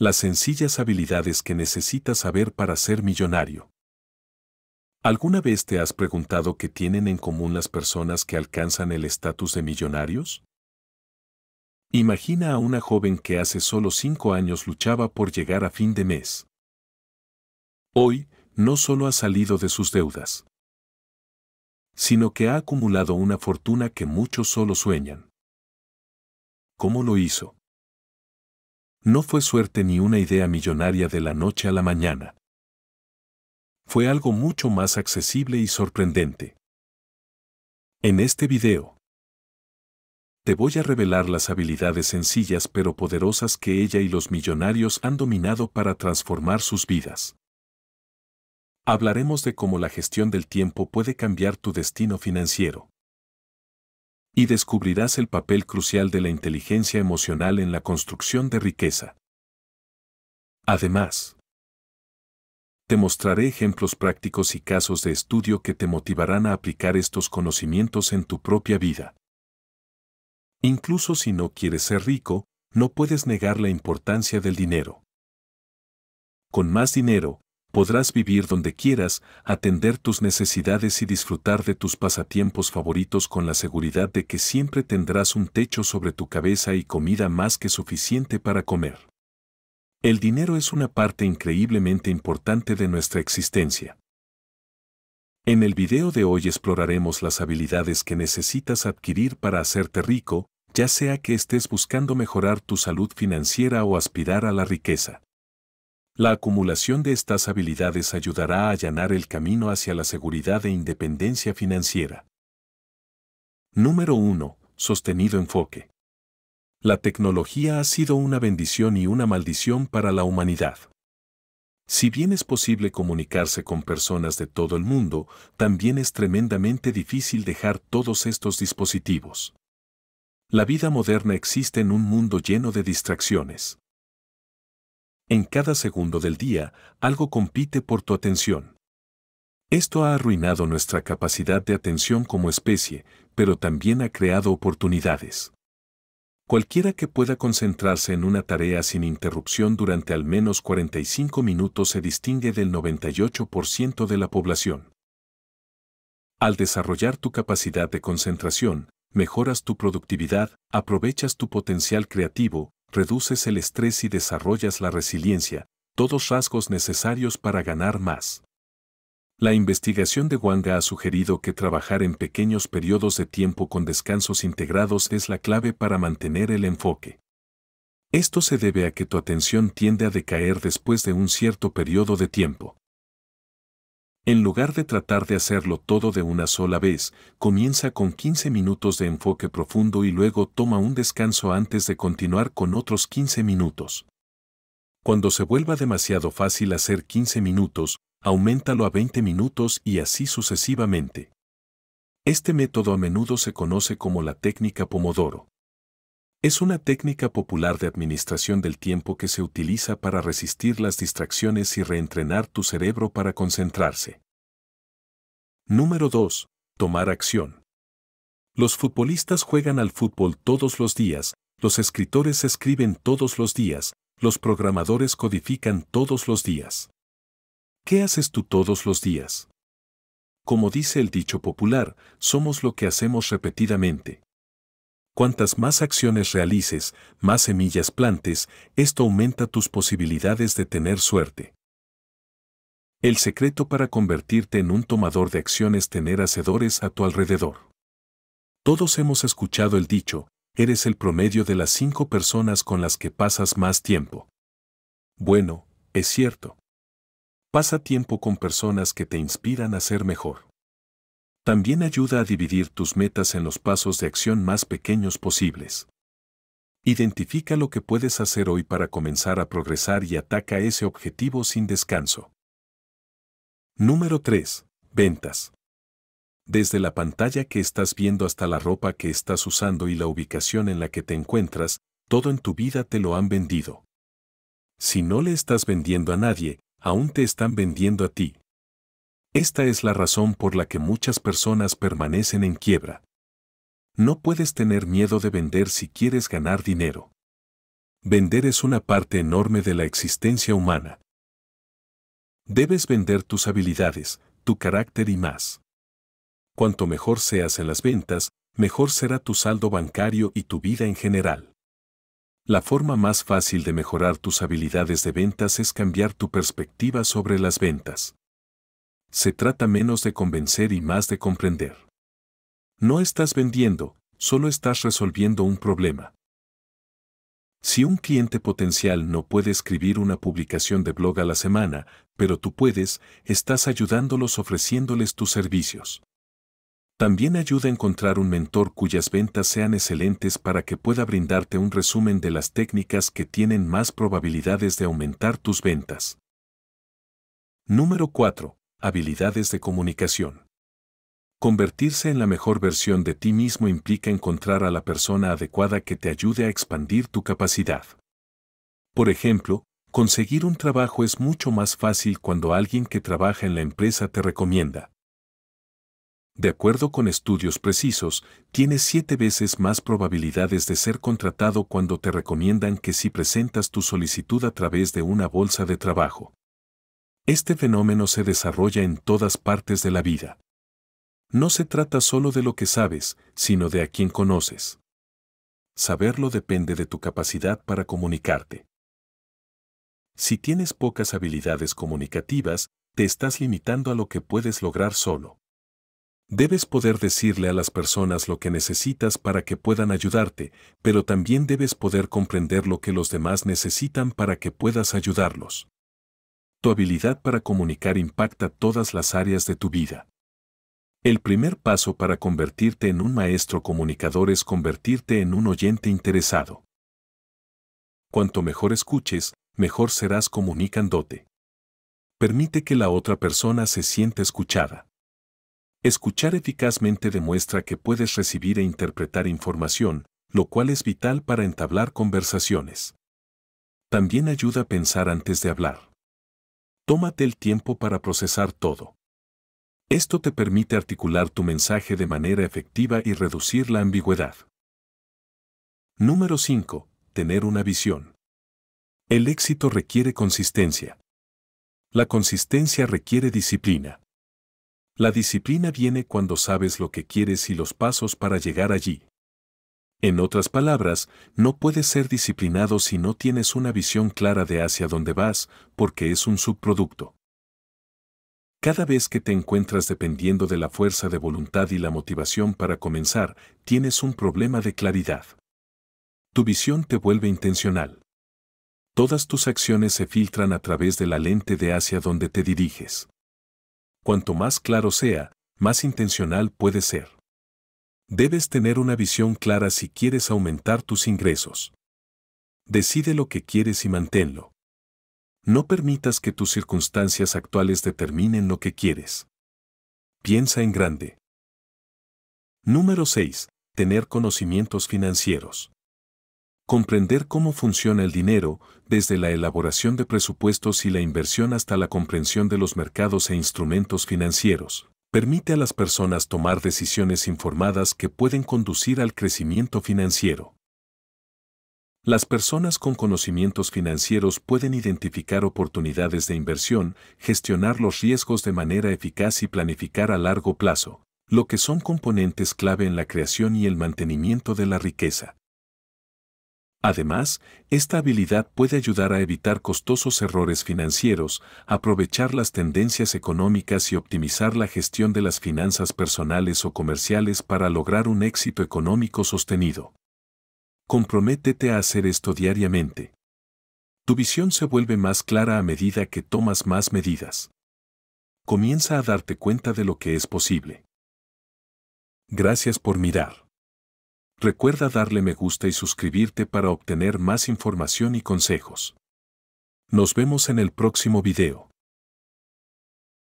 las sencillas habilidades que necesitas saber para ser millonario. ¿Alguna vez te has preguntado qué tienen en común las personas que alcanzan el estatus de millonarios? Imagina a una joven que hace solo cinco años luchaba por llegar a fin de mes. Hoy, no solo ha salido de sus deudas, sino que ha acumulado una fortuna que muchos solo sueñan. ¿Cómo lo hizo? No fue suerte ni una idea millonaria de la noche a la mañana. Fue algo mucho más accesible y sorprendente. En este video, te voy a revelar las habilidades sencillas pero poderosas que ella y los millonarios han dominado para transformar sus vidas. Hablaremos de cómo la gestión del tiempo puede cambiar tu destino financiero y descubrirás el papel crucial de la inteligencia emocional en la construcción de riqueza. Además, te mostraré ejemplos prácticos y casos de estudio que te motivarán a aplicar estos conocimientos en tu propia vida. Incluso si no quieres ser rico, no puedes negar la importancia del dinero. Con más dinero, podrás vivir donde quieras, atender tus necesidades y disfrutar de tus pasatiempos favoritos con la seguridad de que siempre tendrás un techo sobre tu cabeza y comida más que suficiente para comer. El dinero es una parte increíblemente importante de nuestra existencia. En el video de hoy exploraremos las habilidades que necesitas adquirir para hacerte rico, ya sea que estés buscando mejorar tu salud financiera o aspirar a la riqueza. La acumulación de estas habilidades ayudará a allanar el camino hacia la seguridad e independencia financiera. Número 1. Sostenido enfoque. La tecnología ha sido una bendición y una maldición para la humanidad. Si bien es posible comunicarse con personas de todo el mundo, también es tremendamente difícil dejar todos estos dispositivos. La vida moderna existe en un mundo lleno de distracciones. En cada segundo del día, algo compite por tu atención. Esto ha arruinado nuestra capacidad de atención como especie, pero también ha creado oportunidades. Cualquiera que pueda concentrarse en una tarea sin interrupción durante al menos 45 minutos se distingue del 98% de la población. Al desarrollar tu capacidad de concentración, mejoras tu productividad, aprovechas tu potencial creativo, reduces el estrés y desarrollas la resiliencia, todos rasgos necesarios para ganar más. La investigación de Wanga ha sugerido que trabajar en pequeños periodos de tiempo con descansos integrados es la clave para mantener el enfoque. Esto se debe a que tu atención tiende a decaer después de un cierto periodo de tiempo. En lugar de tratar de hacerlo todo de una sola vez, comienza con 15 minutos de enfoque profundo y luego toma un descanso antes de continuar con otros 15 minutos. Cuando se vuelva demasiado fácil hacer 15 minutos, auméntalo a 20 minutos y así sucesivamente. Este método a menudo se conoce como la técnica Pomodoro. Es una técnica popular de administración del tiempo que se utiliza para resistir las distracciones y reentrenar tu cerebro para concentrarse. Número 2. Tomar acción. Los futbolistas juegan al fútbol todos los días, los escritores escriben todos los días, los programadores codifican todos los días. ¿Qué haces tú todos los días? Como dice el dicho popular, somos lo que hacemos repetidamente. Cuantas más acciones realices, más semillas plantes, esto aumenta tus posibilidades de tener suerte. El secreto para convertirte en un tomador de acciones es tener hacedores a tu alrededor. Todos hemos escuchado el dicho, eres el promedio de las cinco personas con las que pasas más tiempo. Bueno, es cierto. Pasa tiempo con personas que te inspiran a ser mejor también ayuda a dividir tus metas en los pasos de acción más pequeños posibles. Identifica lo que puedes hacer hoy para comenzar a progresar y ataca ese objetivo sin descanso. Número 3. Ventas. Desde la pantalla que estás viendo hasta la ropa que estás usando y la ubicación en la que te encuentras, todo en tu vida te lo han vendido. Si no le estás vendiendo a nadie, aún te están vendiendo a ti, esta es la razón por la que muchas personas permanecen en quiebra. No puedes tener miedo de vender si quieres ganar dinero. Vender es una parte enorme de la existencia humana. Debes vender tus habilidades, tu carácter y más. Cuanto mejor seas en las ventas, mejor será tu saldo bancario y tu vida en general. La forma más fácil de mejorar tus habilidades de ventas es cambiar tu perspectiva sobre las ventas se trata menos de convencer y más de comprender. No estás vendiendo, solo estás resolviendo un problema. Si un cliente potencial no puede escribir una publicación de blog a la semana, pero tú puedes, estás ayudándolos ofreciéndoles tus servicios. También ayuda a encontrar un mentor cuyas ventas sean excelentes para que pueda brindarte un resumen de las técnicas que tienen más probabilidades de aumentar tus ventas. Número 4. Habilidades de comunicación. Convertirse en la mejor versión de ti mismo implica encontrar a la persona adecuada que te ayude a expandir tu capacidad. Por ejemplo, conseguir un trabajo es mucho más fácil cuando alguien que trabaja en la empresa te recomienda. De acuerdo con estudios precisos, tienes siete veces más probabilidades de ser contratado cuando te recomiendan que si presentas tu solicitud a través de una bolsa de trabajo. Este fenómeno se desarrolla en todas partes de la vida. No se trata solo de lo que sabes, sino de a quien conoces. Saberlo depende de tu capacidad para comunicarte. Si tienes pocas habilidades comunicativas, te estás limitando a lo que puedes lograr solo. Debes poder decirle a las personas lo que necesitas para que puedan ayudarte, pero también debes poder comprender lo que los demás necesitan para que puedas ayudarlos tu habilidad para comunicar impacta todas las áreas de tu vida. El primer paso para convertirte en un maestro comunicador es convertirte en un oyente interesado. Cuanto mejor escuches, mejor serás comunicándote. Permite que la otra persona se sienta escuchada. Escuchar eficazmente demuestra que puedes recibir e interpretar información, lo cual es vital para entablar conversaciones. También ayuda a pensar antes de hablar tómate el tiempo para procesar todo. Esto te permite articular tu mensaje de manera efectiva y reducir la ambigüedad. Número 5. Tener una visión. El éxito requiere consistencia. La consistencia requiere disciplina. La disciplina viene cuando sabes lo que quieres y los pasos para llegar allí. En otras palabras, no puedes ser disciplinado si no tienes una visión clara de hacia dónde vas, porque es un subproducto. Cada vez que te encuentras dependiendo de la fuerza de voluntad y la motivación para comenzar, tienes un problema de claridad. Tu visión te vuelve intencional. Todas tus acciones se filtran a través de la lente de hacia dónde te diriges. Cuanto más claro sea, más intencional puede ser. Debes tener una visión clara si quieres aumentar tus ingresos. Decide lo que quieres y manténlo. No permitas que tus circunstancias actuales determinen lo que quieres. Piensa en grande. Número 6. Tener conocimientos financieros. Comprender cómo funciona el dinero, desde la elaboración de presupuestos y la inversión hasta la comprensión de los mercados e instrumentos financieros permite a las personas tomar decisiones informadas que pueden conducir al crecimiento financiero. Las personas con conocimientos financieros pueden identificar oportunidades de inversión, gestionar los riesgos de manera eficaz y planificar a largo plazo, lo que son componentes clave en la creación y el mantenimiento de la riqueza. Además, esta habilidad puede ayudar a evitar costosos errores financieros, aprovechar las tendencias económicas y optimizar la gestión de las finanzas personales o comerciales para lograr un éxito económico sostenido. Comprométete a hacer esto diariamente. Tu visión se vuelve más clara a medida que tomas más medidas. Comienza a darte cuenta de lo que es posible. Gracias por mirar. Recuerda darle me gusta y suscribirte para obtener más información y consejos. Nos vemos en el próximo video.